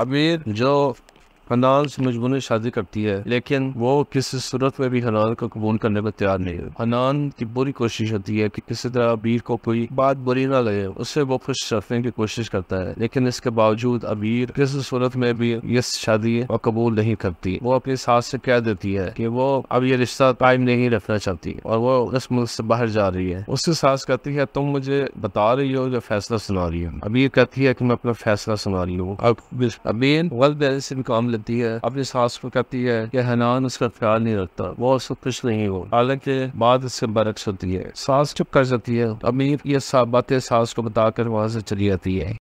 अबीर जो हनान से मजमून शादी करती है लेकिन वो किसी सूरत में भी हनान को कबूल करने को तैयार नहीं है हनान की बुरी कोशिश होती है कि किसी तरह अबीर को कोई बात बुरी ना लगे उससे वो खुश रखने की कोशिश करता है लेकिन इसके बावजूद अबीर किसी सूरत में भी ये शादी और कबूल नहीं करती वो अपनी सास से कह देती है की वो अब ये रिश्ता कायम नहीं रखना चाहती और वो इस मुल्क से बाहर जा रही है उससे सास कहती है तुम मुझे बता रही हो जो फैसला सुना रही हो अबीर कहती है कि मैं अपना फैसला सुना रही हूँ अबीर वर्ल्ड से भी काम लेती है अपनी सास को कहती है कि हनान उसका ख्याल नहीं रखता वो उसको खुश नहीं हो हालांकि बात इससे बरक्स होती है सास चुप कर जाती है अमीर ये बातें सास को बताकर वहां से चली जाती है